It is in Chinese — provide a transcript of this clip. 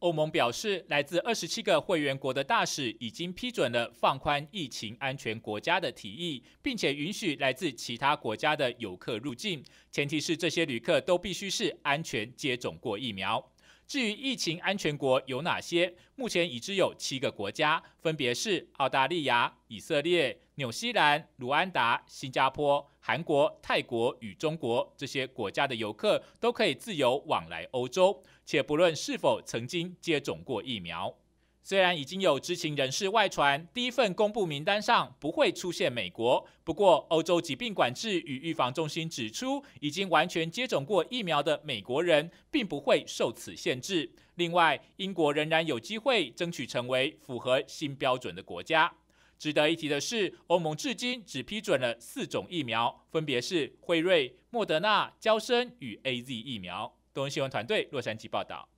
欧盟表示，来自二十七个会员国的大使已经批准了放宽疫情安全国家的提议，并且允许来自其他国家的游客入境，前提是这些旅客都必须是安全接种过疫苗。至于疫情安全国有哪些，目前已知有七个国家，分别是澳大利亚、以色列。纽西兰、卢安达、新加坡、韩国、泰国与中国这些国家的游客都可以自由往来欧洲，且不论是否曾经接种过疫苗。虽然已经有知情人士外传，第一份公布名单上不会出现美国，不过欧洲疾病管制与预防中心指出，已经完全接种过疫苗的美国人并不会受此限制。另外，英国仍然有机会争取成为符合新标准的国家。值得一提的是，欧盟至今只批准了四种疫苗，分别是辉瑞、莫德纳、交生与 A Z 疫苗。东新闻团队洛杉矶报道。